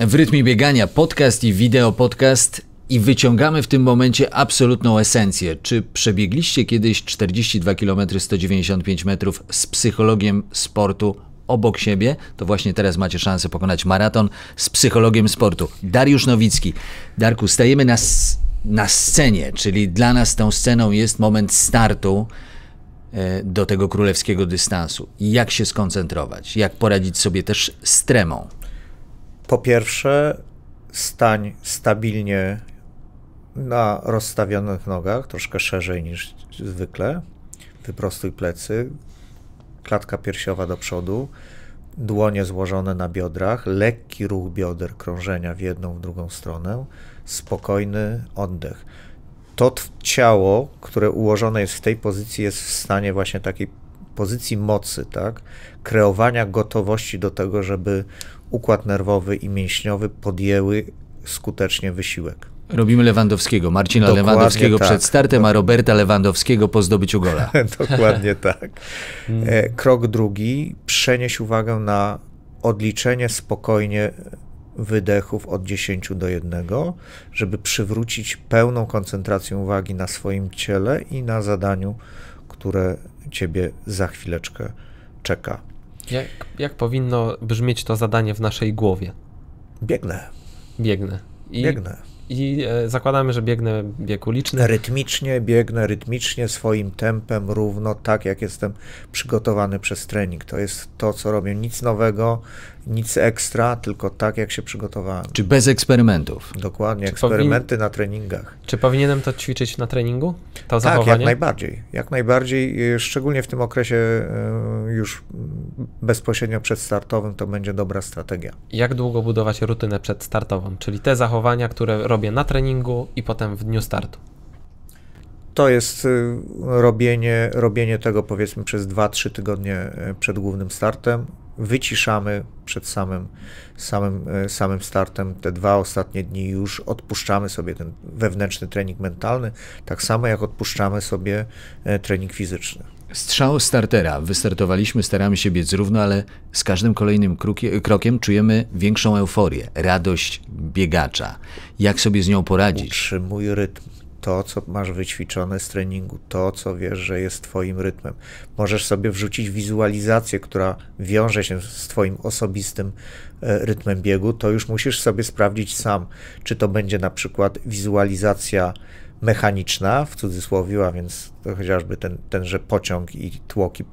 w rytmie biegania podcast i wideo podcast i wyciągamy w tym momencie absolutną esencję. Czy przebiegliście kiedyś 42 km 195 metrów z psychologiem sportu obok siebie, to właśnie teraz macie szansę pokonać maraton z psychologiem sportu. Dariusz Nowicki. Darku, stajemy na, na scenie, czyli dla nas tą sceną jest moment startu e, do tego królewskiego dystansu. Jak się skoncentrować, jak poradzić sobie też z tremą. Po pierwsze, stań stabilnie na rozstawionych nogach, troszkę szerzej niż zwykle. Wyprostuj plecy, klatka piersiowa do przodu, dłonie złożone na biodrach, lekki ruch bioder, krążenia w jedną, w drugą stronę, spokojny oddech. To ciało, które ułożone jest w tej pozycji, jest w stanie właśnie takiej pozycji mocy, tak, kreowania gotowości do tego, żeby układ nerwowy i mięśniowy podjęły skutecznie wysiłek. Robimy Lewandowskiego, Marcina Dokładnie Lewandowskiego tak. przed startem, a Roberta Lewandowskiego po zdobyciu gola. Dokładnie tak. Hmm. E, krok drugi, przenieś uwagę na odliczenie spokojnie wydechów od 10 do 1, żeby przywrócić pełną koncentrację uwagi na swoim ciele i na zadaniu, które ciebie za chwileczkę czeka. Jak, jak powinno brzmieć to zadanie w naszej głowie? Biegnę. Biegnę. I Biegnę i e, zakładamy, że biegnę bieg uliczny. Rytmicznie biegnę, rytmicznie, swoim tempem, równo tak, jak jestem przygotowany przez trening. To jest to, co robię. Nic nowego, nic ekstra, tylko tak, jak się przygotowałem. Czy bez eksperymentów. Dokładnie, czy eksperymenty powin... na treningach. Czy powinienem to ćwiczyć na treningu? To tak, zachowanie? jak najbardziej. Jak najbardziej, szczególnie w tym okresie e, już bezpośrednio przedstartowym, to będzie dobra strategia. Jak długo budować rutynę przedstartową? Czyli te zachowania, które robię na treningu i potem w dniu startu. To jest y, robienie, robienie tego powiedzmy przez 2-3 tygodnie y, przed głównym startem. Wyciszamy przed samym, samym, y, samym startem te dwa ostatnie dni, już odpuszczamy sobie ten wewnętrzny trening mentalny, tak samo jak odpuszczamy sobie trening fizyczny. Strzał startera. Wystartowaliśmy, staramy się biec równo, ale z każdym kolejnym krokiem czujemy większą euforię, radość biegacza. Jak sobie z nią poradzić? Utrzymuj rytm. To, co masz wyćwiczone z treningu, to, co wiesz, że jest Twoim rytmem. Możesz sobie wrzucić wizualizację, która wiąże się z Twoim osobistym e, rytmem biegu. To już musisz sobie sprawdzić sam, czy to będzie na przykład wizualizacja mechaniczna, w cudzysłowie, a więc to chociażby ten, tenże pociąg i tłoki,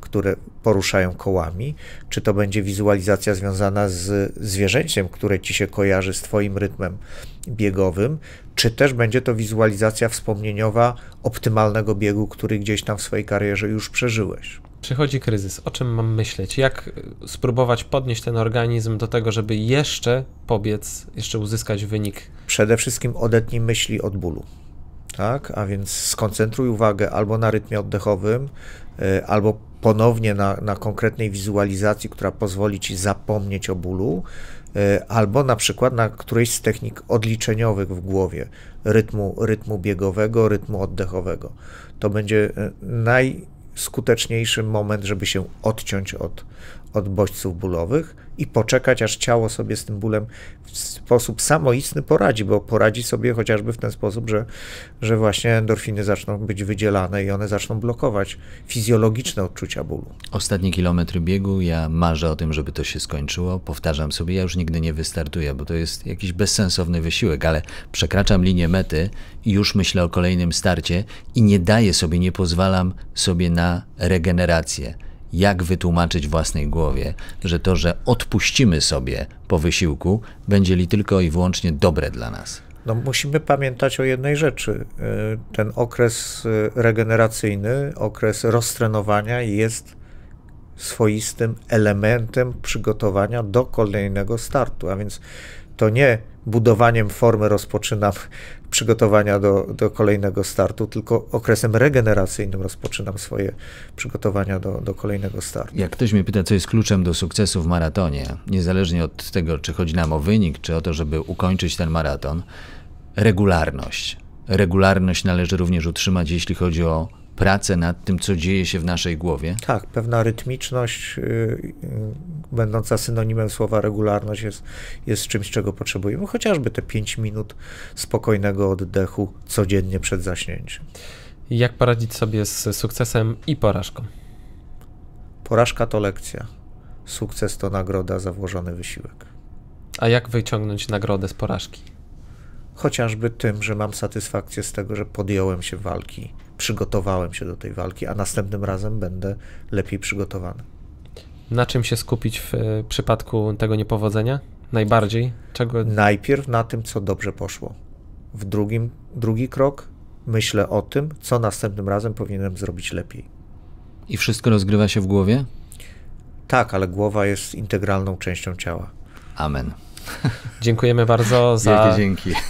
które poruszają kołami, czy to będzie wizualizacja związana z zwierzęciem, które ci się kojarzy z twoim rytmem biegowym, czy też będzie to wizualizacja wspomnieniowa optymalnego biegu, który gdzieś tam w swojej karierze już przeżyłeś. Przychodzi kryzys. O czym mam myśleć? Jak e, spróbować podnieść ten organizm do tego, żeby jeszcze pobiec, jeszcze uzyskać wynik? Przede wszystkim odetnij myśli od bólu. Tak? A więc skoncentruj uwagę albo na rytmie oddechowym, e, albo ponownie na, na konkretnej wizualizacji, która pozwoli ci zapomnieć o bólu, e, albo na przykład na którejś z technik odliczeniowych w głowie, rytmu, rytmu biegowego, rytmu oddechowego. To będzie naj skuteczniejszy moment, żeby się odciąć od, od bodźców bólowych i poczekać, aż ciało sobie z tym bólem w sposób samoistny poradzi, bo poradzi sobie chociażby w ten sposób, że, że właśnie endorfiny zaczną być wydzielane i one zaczną blokować fizjologiczne odczucia bólu. Ostatnie kilometry biegu, ja marzę o tym, żeby to się skończyło. Powtarzam sobie, ja już nigdy nie wystartuję, bo to jest jakiś bezsensowny wysiłek, ale przekraczam linię mety i już myślę o kolejnym starcie i nie daję sobie, nie pozwalam sobie na regenerację jak wytłumaczyć własnej głowie, że to, że odpuścimy sobie po wysiłku, będzie li tylko i wyłącznie dobre dla nas. No, musimy pamiętać o jednej rzeczy. E, ten okres e, regeneracyjny, okres roztrenowania jest swoistym elementem przygotowania do kolejnego startu, a więc to nie budowaniem formy rozpoczynam przygotowania do, do kolejnego startu, tylko okresem regeneracyjnym rozpoczynam swoje przygotowania do, do kolejnego startu. Jak ktoś mnie pyta, co jest kluczem do sukcesu w maratonie, niezależnie od tego, czy chodzi nam o wynik, czy o to, żeby ukończyć ten maraton, regularność. Regularność należy również utrzymać, jeśli chodzi o pracę nad tym, co dzieje się w naszej głowie? Tak, pewna rytmiczność, y, y, będąca synonimem słowa regularność, jest, jest czymś, czego potrzebujemy. Chociażby te 5 minut spokojnego oddechu codziennie przed zaśnięciem. Jak poradzić sobie z sukcesem i porażką? Porażka to lekcja. Sukces to nagroda za włożony wysiłek. A jak wyciągnąć nagrodę z porażki? chociażby tym, że mam satysfakcję z tego, że podjąłem się walki, przygotowałem się do tej walki, a następnym razem będę lepiej przygotowany. Na czym się skupić w e, przypadku tego niepowodzenia? Najbardziej? Czego... Najpierw na tym, co dobrze poszło. W drugim, drugi krok myślę o tym, co następnym razem powinienem zrobić lepiej. I wszystko rozgrywa się w głowie? Tak, ale głowa jest integralną częścią ciała. Amen. Dziękujemy bardzo za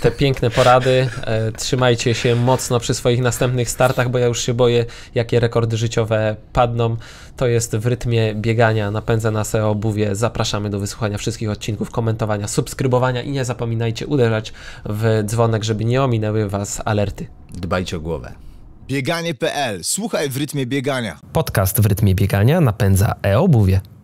te piękne porady. E, trzymajcie się mocno przy swoich następnych startach, bo ja już się boję, jakie rekordy życiowe padną. To jest w rytmie biegania. Napędza nas obuwie. Zapraszamy do wysłuchania wszystkich odcinków, komentowania, subskrybowania i nie zapominajcie uderzać w dzwonek, żeby nie ominęły Was alerty. Dbajcie o głowę. Bieganie.pl. Słuchaj w rytmie biegania. Podcast w rytmie biegania napędza e-obuwie.